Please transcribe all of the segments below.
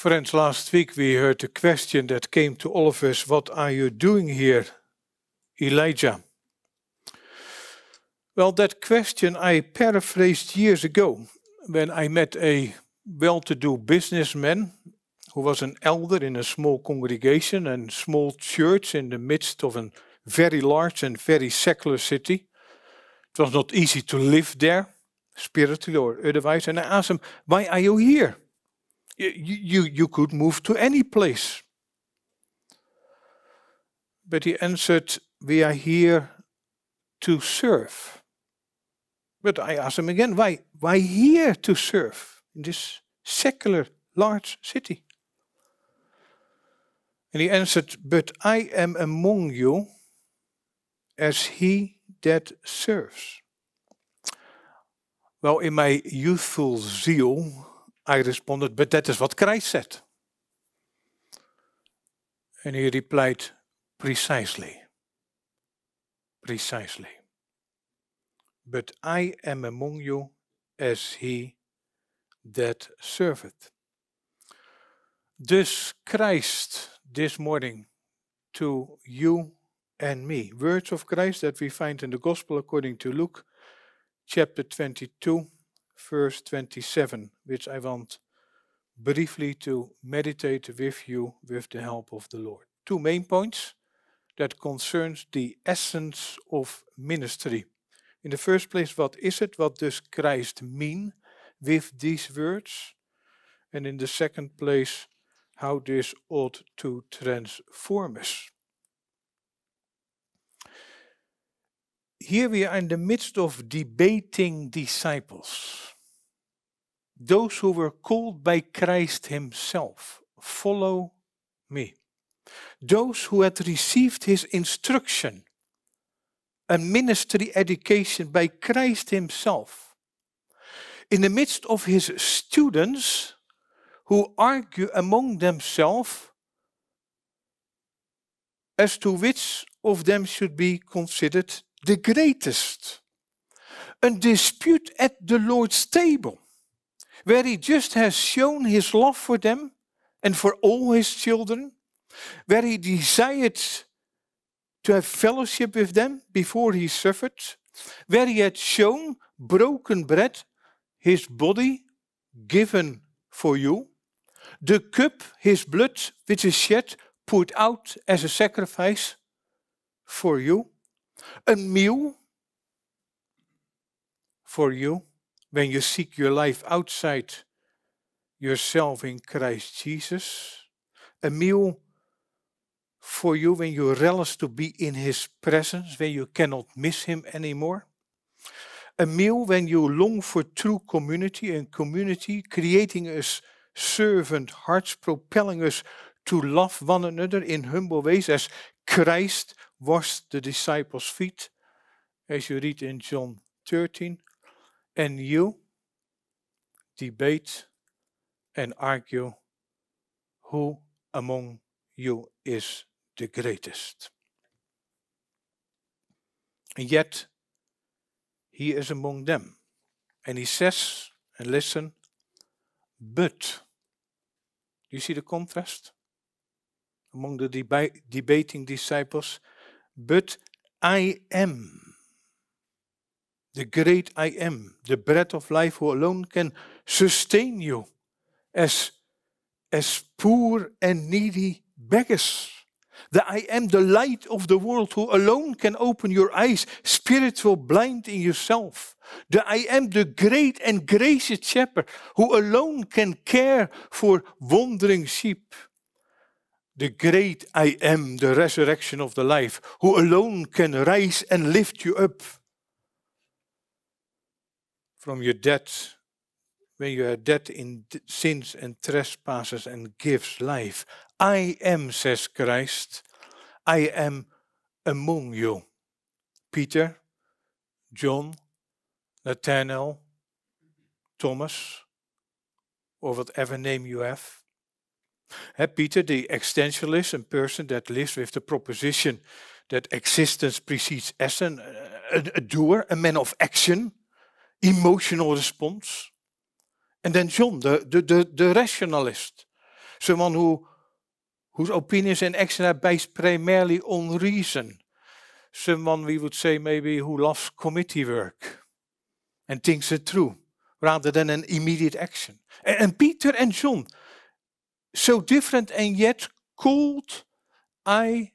Friends, last week we heard the question that came to all of us What are you doing here, Elijah? Well, that question I paraphrased years ago when I met a well to do businessman who was an elder in a small congregation and small church in the midst of a very large and very secular city. It was not easy to live there, spiritually or otherwise. And I asked him, Why are you here? You, you, could move to any place. But he answered, We are here to serve. But I asked him again, Why, why here to serve in this secular large city? And he answered, But I am among you as he that serves. Well, in my youthful zeal, I responded, But that is what Christ said. And he replied, Precisely. Precisely. But I am among you as he that serveth. This Christ this morning to you and me. Words of Christ that we find in the Gospel according to Luke chapter 22 verse 27, which I want briefly to meditate with you with the help of the Lord. Two main points that concerns the essence of ministry. In the first place, what is it? What does Christ mean with these words? And in the second place, how this ought to transform us. here we are in the midst of debating disciples. Those who were called by Christ himself, follow me. Those who had received his instruction, a ministry education by Christ himself. In the midst of his students who argue among themselves as to which of them should be considered the greatest, a dispute at the Lord's table, where he just has shown his love for them and for all his children, where he desired to have fellowship with them before he suffered, where he had shown broken bread, his body given for you, the cup, his blood, which is shed, poured out as a sacrifice for you a meal for you when you seek your life outside yourself in Christ Jesus, a meal for you when you relish to be in His presence, when you cannot miss Him anymore. A meal when you long for true community and community, creating us servant hearts, propelling us to love one another in humble ways as Christ washed the disciples' feet, as you read in John 13, and you debate and argue who among you is the greatest. And yet, he is among them. And he says, and listen, but. Do you see the contrast? among the deba debating disciples, but I am the great I am, the bread of life who alone can sustain you as, as poor and needy beggars. The I am the light of the world who alone can open your eyes, spiritual blind in yourself. The I am the great and gracious shepherd who alone can care for wandering sheep the great I am, the resurrection of the life, who alone can rise and lift you up from your death when you are dead in sins and trespasses, and gives life. I am, says Christ, I am among you. Peter, John, Nathanael, Thomas, or whatever name you have. Peter, the existentialist, a person that lives with the proposition that existence precedes essence, uh, a, doer, a man of action, emotional response. And then John, the, the, the, rationalist, someone who, whose opinions and actions are based primarily on reason. Someone we would say maybe who loves committee work and thinks it through rather than an immediate action. and Peter and John, so different and yet cold, I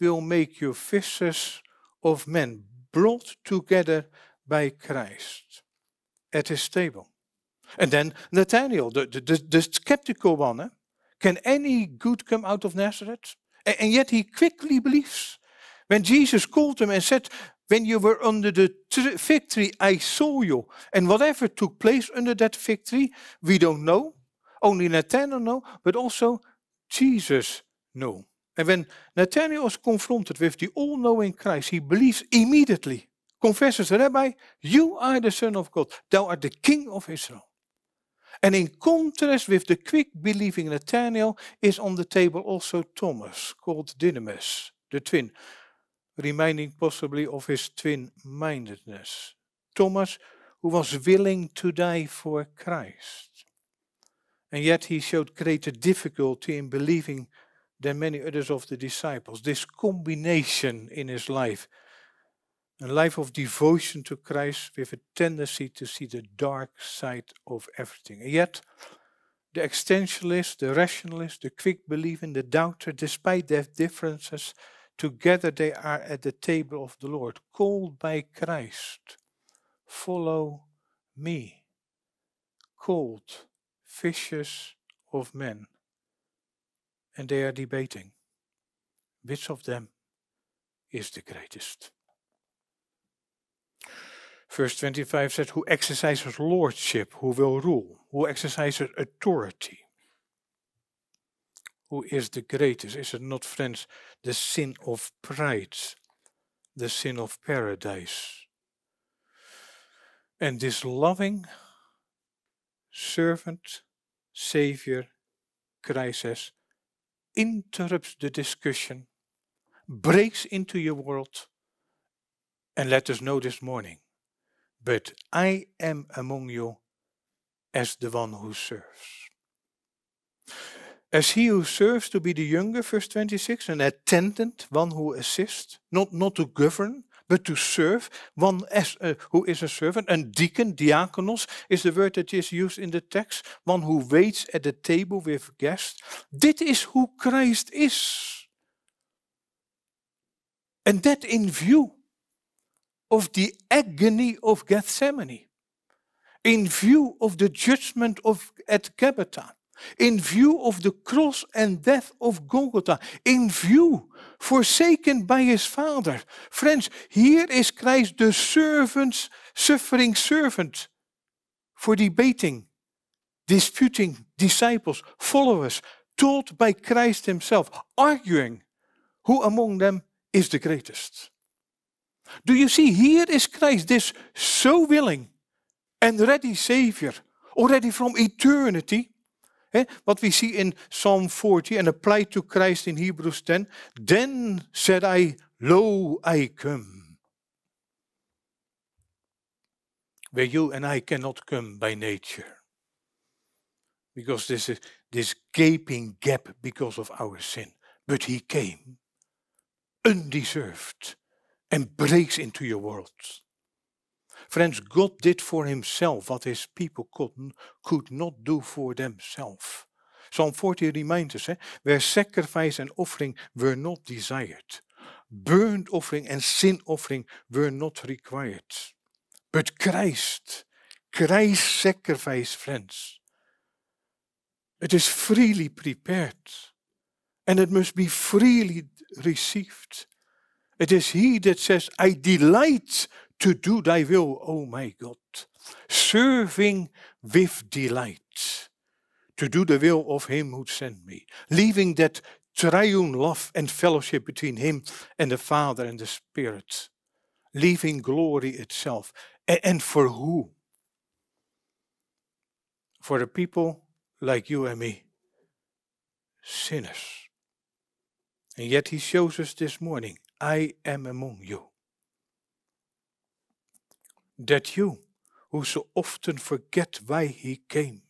will make you fishers of men, brought together by Christ at his table. And then Nathaniel, the, the, the, the skeptical one, eh? can any good come out of Nazareth? And, and yet he quickly believes. When Jesus called him and said, when you were under the victory, I saw you. And whatever took place under that victory, we don't know. Only Nathanael know, but also Jesus know. And when Nathanael is confronted with the all knowing Christ, he believes immediately, confesses, Rabbi, you are the Son of God, thou art the King of Israel. And in contrast with the quick believing Nathanael is on the table also Thomas, called Dynamis, the twin, reminding possibly of his twin mindedness. Thomas, who was willing to die for Christ. And yet he showed greater difficulty in believing than many others of the disciples. This combination in his life, a life of devotion to Christ with a tendency to see the dark side of everything. And yet, the existentialist, the rationalist, the quick believer, the doubter, despite their differences, together they are at the table of the Lord, called by Christ. Follow me. Called fishers of men. And they are debating which of them is the greatest. Verse 25 says, Who exercises lordship, who will rule, who exercises authority, who is the greatest? Is it not, friends, the sin of pride, the sin of paradise? And this loving servant savior crisis interrupts the discussion, breaks into your world, and let us know this morning. But I am among you as the one who serves. As he who serves to be the younger, verse 26, an attendant, one who assists, not, not to govern, but to serve one as eh, who is a servant. And deacon, diakonos, is the word that is used in the text, one who waits at the table with guests. This is who Christ is. And that in view of the agony of Gethsemane, in view of the judgment of at Capernaum in view of the cross and death of Golgotha, in view, forsaken by his father. Friends, here is Christ, the servant, suffering servant, for debating, disputing disciples, followers, taught by Christ himself, arguing who among them is the greatest. Do you see, here is Christ, this so willing and ready Savior, already from eternity what we see in Psalm 40 and apply to Christ in Hebrews 10 Then said I, Lo, I come. Where you and I cannot come by nature. Because this is this gaping gap because of our sin. But he came undeserved and breaks into your world. Friends, God did for himself what his people could, could not do for themselves. Psalm 40 reminds us, eh, where sacrifice and offering were not desired. Burnt offering and sin offering were not required. But Christ, Christ's sacrifice, friends, it is freely prepared and it must be freely received. It is He that says, I delight to do thy will, O my God, serving with delight, to do the will of him who sent me, leaving that triune love and fellowship between him and the Father and the Spirit, leaving glory itself. and for who? For the people like you and me, sinners. And yet he shows us this morning, I am among you that you, who so often forget why he came,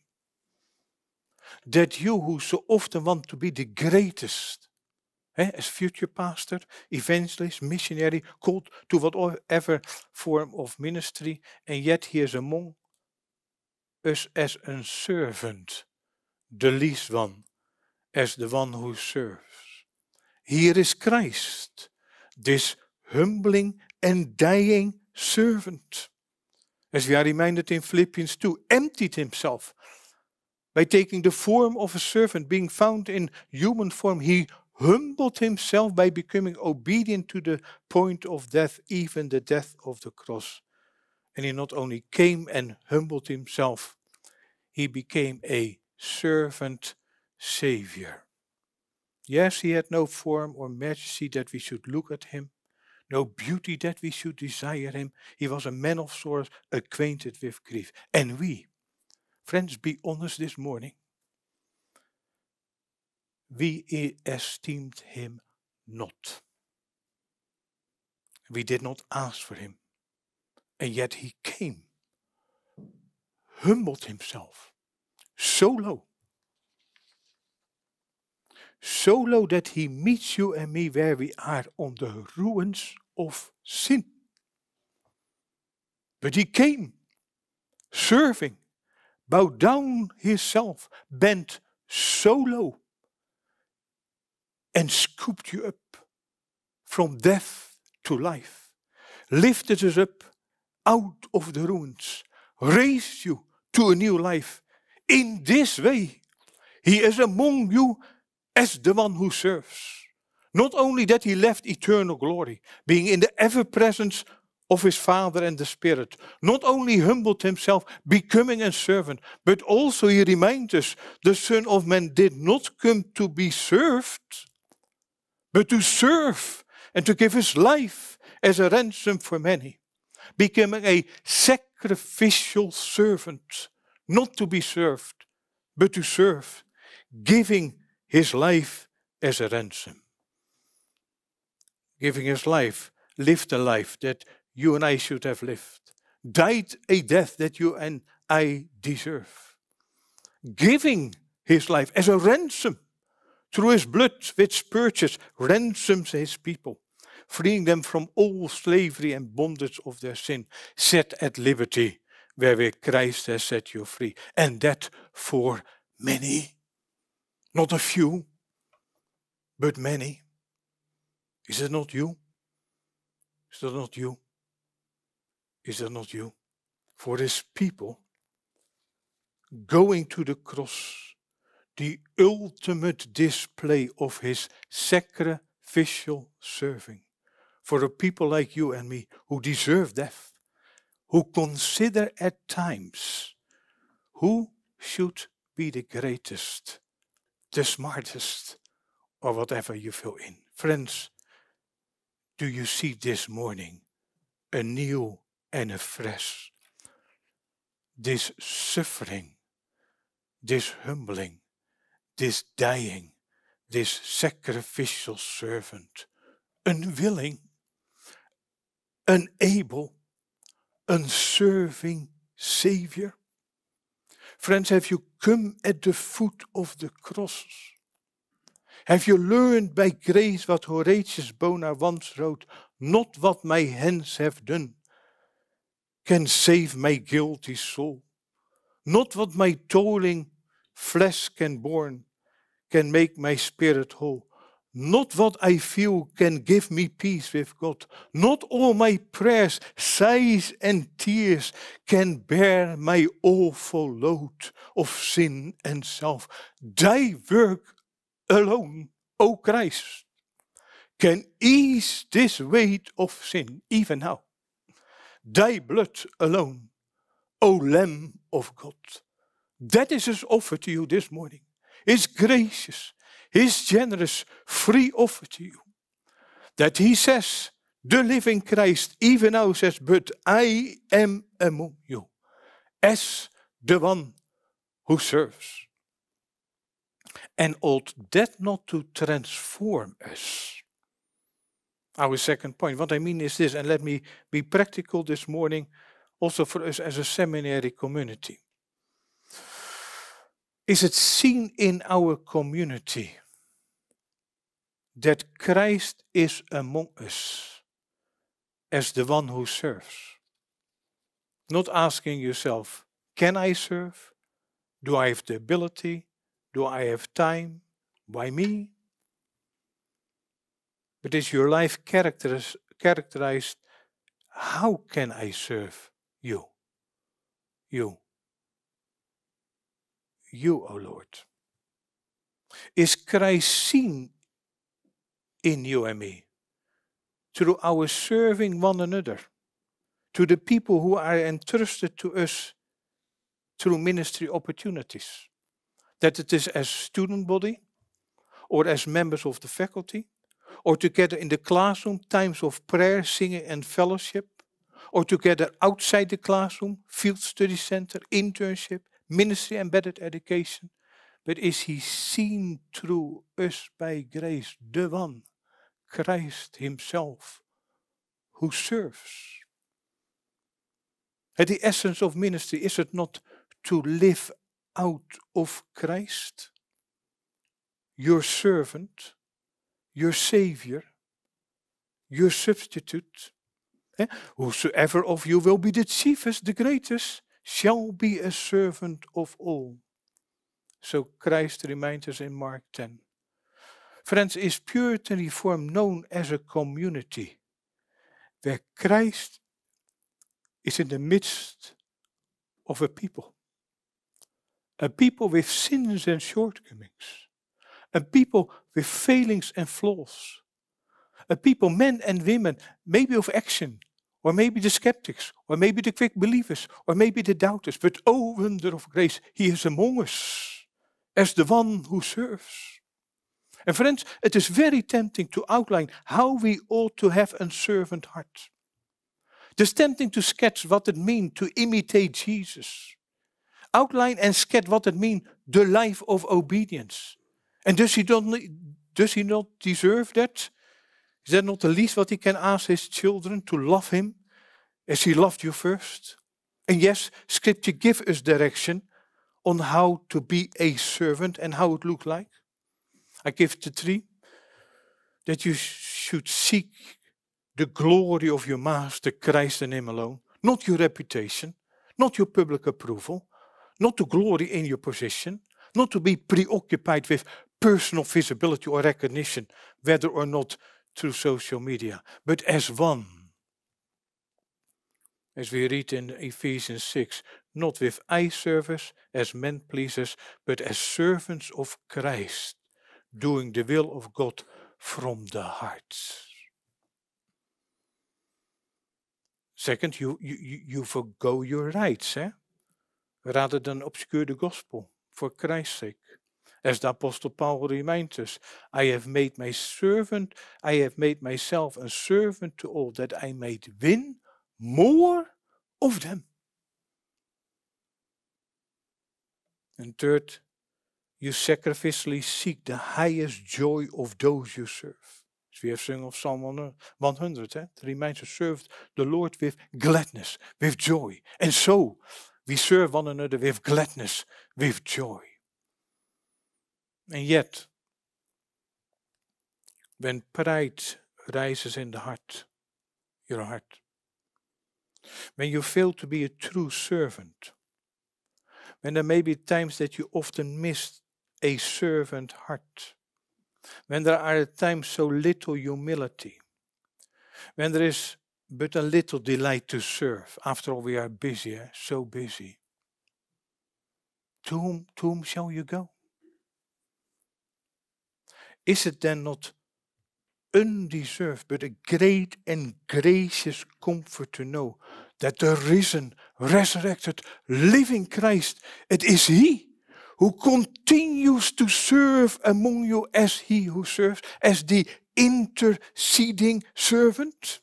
that you, who so often want to be the greatest, as future pastor, evangelist, missionary, called to whatever form of ministry, and yet he is among us as a servant, the least one, as the one who serves. Here is Christ, this humbling and dying servant. As we are reminded in Philippians 2, emptied himself. By taking the form of a servant, being found in human form, he humbled himself by becoming obedient to the point of death, even the death of the cross. And he not only came and humbled himself, he became a servant savior. Yes, he had no form or majesty that we should look at him, no beauty that we should desire him. He was a man of sorrows, acquainted with grief. And we, friends, be honest this morning. We esteemed him not. We did not ask for him. And yet he came, humbled himself so low so low that he meets you and me where we are on the ruins of sin. But he came, serving, bowed down himself, bent so low, and scooped you up from death to life, lifted us up out of the ruins, raised you to a new life. In this way, he is among you as the one who serves. Not only that he left eternal glory, being in the ever presence of his Father and the Spirit, not only humbled himself, becoming a servant, but also he reminds us the Son of Man did not come to be served, but to serve and to give his life as a ransom for many, becoming a sacrificial servant, not to be served, but to serve, giving his life as a ransom. Giving his life, lived a life that you and I should have lived, died a death that you and I deserve. Giving his life as a ransom through his blood, which purchase ransoms his people, freeing them from all slavery and bondage of their sin, set at liberty where Christ has set you free, and that for many. Not a few, but many. Is it not you? Is that not you? Is that not you? For this people, going to the cross, the ultimate display of his sacrificial serving. For a people like you and me who deserve death, who consider at times who should be the greatest the smartest, or whatever you fill in. Friends, do you see this morning a new and a fresh? This suffering, this humbling, this dying, this sacrificial servant, unwilling, unable, unserving Savior? Friends, have you come at the foot of the cross? Have you learned by grace what Horatius Bona once wrote? Not what my hands have done can save my guilty soul. Not what my toiling flesh can born can make my spirit whole. Not what I feel can give me peace with God. Not all my prayers, sighs, and tears can bear my awful load of sin and self. Thy work alone, O Christ, can ease this weight of sin, even now. Thy blood alone, O Lamb of God. That is his offer to you this morning. It's gracious his generous free offer to you. That he says, the living Christ even now says, But I am among you as the one who serves. And ought that not to transform us? Our second point. What I mean is this, and let me be practical this morning also for us as a seminary community. Is it seen in our community that Christ is among us as the one who serves? Not asking yourself, can I serve? Do I have the ability? Do I have time? Why me? But is your life characterized? How can I serve you? You you, O Lord, is Christ seen in you and me through our serving one another, to the people who are entrusted to us through ministry opportunities, that it is as student body or as members of the faculty or together in the classroom, times of prayer, singing, and fellowship, or together outside the classroom, field study center, internship, ministry embedded education, but is he seen through us by grace, the one, Christ himself, who serves? At the essence of ministry, is it not to live out of Christ, your servant, your Savior, your substitute? Eh? Whosoever of you will be the chiefest, the greatest, shall be a servant of all. So Christ reminds us in Mark 10. Friends, is Puritan Reform known as a community where Christ is in the midst of a people? A people with sins and shortcomings. A people with failings and flaws. A people, men and women, maybe of action, or maybe the skeptics, or maybe the quick believers, or maybe the doubters. But oh, wonder of grace, He is among us as the one who serves. And friends, it is very tempting to outline how we ought to have a servant heart. It is tempting to sketch what it means to imitate Jesus. Outline and sketch what it means, the life of obedience. And does he, not, does he not deserve that? Is that not the least what he can ask his children to love him as he loved you first? And yes, scripture gives us direction on how to be a servant and how it looks like. I give the three that you should seek the glory of your master Christ and him alone, not your reputation, not your public approval, not the glory in your position, not to be preoccupied with personal visibility or recognition, whether or not through social media, but as one. As we read in Ephesians 6, not with eye service as men pleasers, but as servants of Christ, doing the will of God from the heart. Second, you, you, you forego your rights, eh? rather than obscure the gospel for Christ's sake. As the Apostle Paul reminds us, I have made my servant, I have made myself a servant to all that I may win more of them. And third, you sacrificially seek the highest joy of those you serve. As we have sung of Psalm 100, eh? the reminds us, serve the Lord with gladness, with joy. And so we serve one another with gladness, with joy. And yet, when pride rises in the heart, your heart, when you fail to be a true servant, when there may be times that you often miss a servant heart, when there are at times so little humility, when there is but a little delight to serve, after all, we are busy, eh? so busy. To whom, to whom shall you go? Is it then not undeserved, but a great and gracious comfort to know that the risen, resurrected, living Christ, it is He who continues to serve among you as He who serves, as the interceding servant?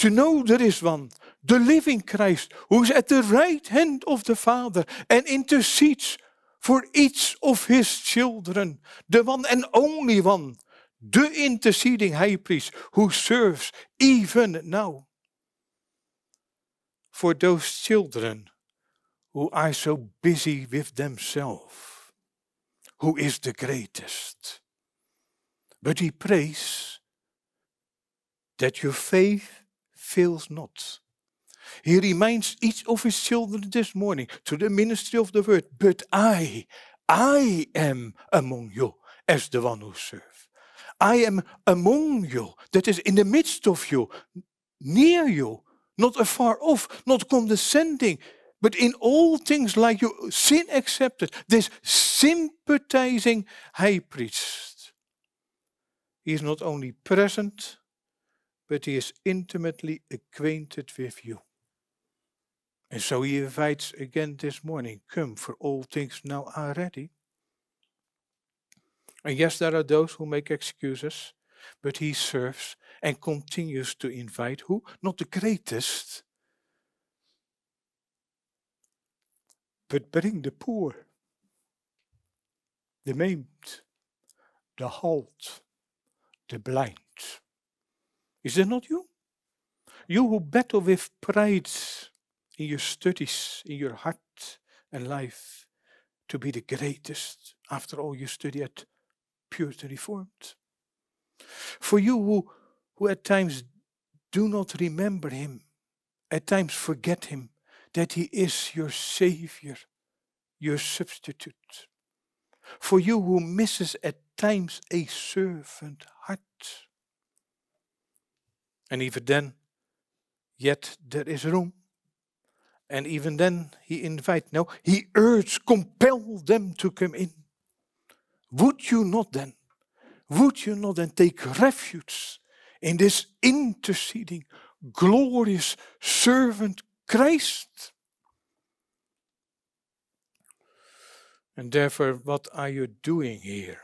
To know there is one, the living Christ, who is at the right hand of the Father and intercedes for each of his children, the one and only one, the interceding high priest who serves even now. For those children who are so busy with themselves, who is the greatest? But he prays that your faith fails not. He reminds each of his children this morning to the ministry of the word. But I, I am among you as the one who serve. I am among you, that is in the midst of you, near you, not afar off, not condescending, but in all things like you, sin accepted. This sympathizing high priest. He is not only present, but he is intimately acquainted with you. And so he invites again this morning come, for all things now are ready. And yes, there are those who make excuses, but he serves and continues to invite who? Not the greatest, but bring the poor, the maimed, the halt, the blind. Is that not you? You who battle with pride in your studies, in your heart and life to be the greatest. After all, you study at Puritan Reformed. For you who, who at times do not remember Him, at times forget Him, that He is your Savior, your substitute. For you who misses at times a servant heart. And even then, yet there is room and even then, he invited, no, he urged, compelled them to come in. Would you not then, would you not then take refuge in this interceding, glorious servant Christ? And therefore, what are you doing here?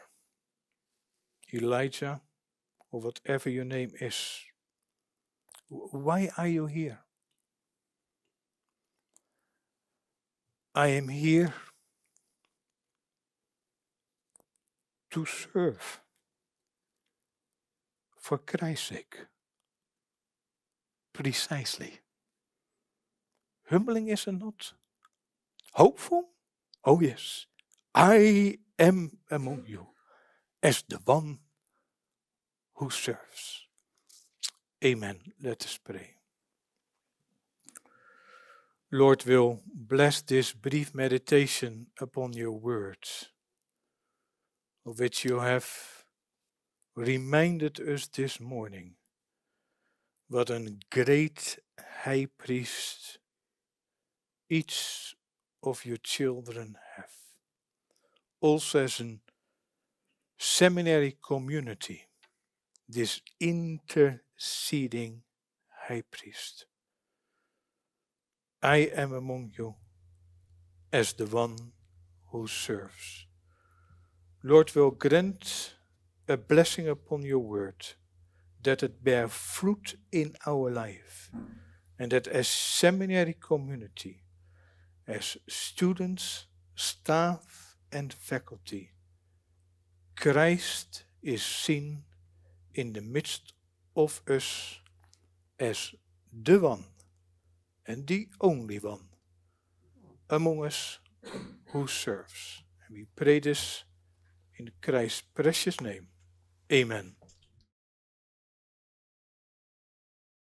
Elijah, or whatever your name is. Why are you here? I am here to serve for Christ's sake. Precisely. Humbling is it not? Hopeful? Oh yes. I am among you as the one who serves. Amen. Let us pray. Lord will bless this brief meditation upon your words, of which you have reminded us this morning. What a great high priest each of your children have. Also, as a seminary community, this interceding high priest. I am among you as the one who serves. Lord will grant a blessing upon your word, that it bear fruit in our life, and that as seminary community, as students, staff, and faculty, Christ is seen in the midst of us as the one and the only one among us who serves. And we pray this in Christ's precious name. Amen.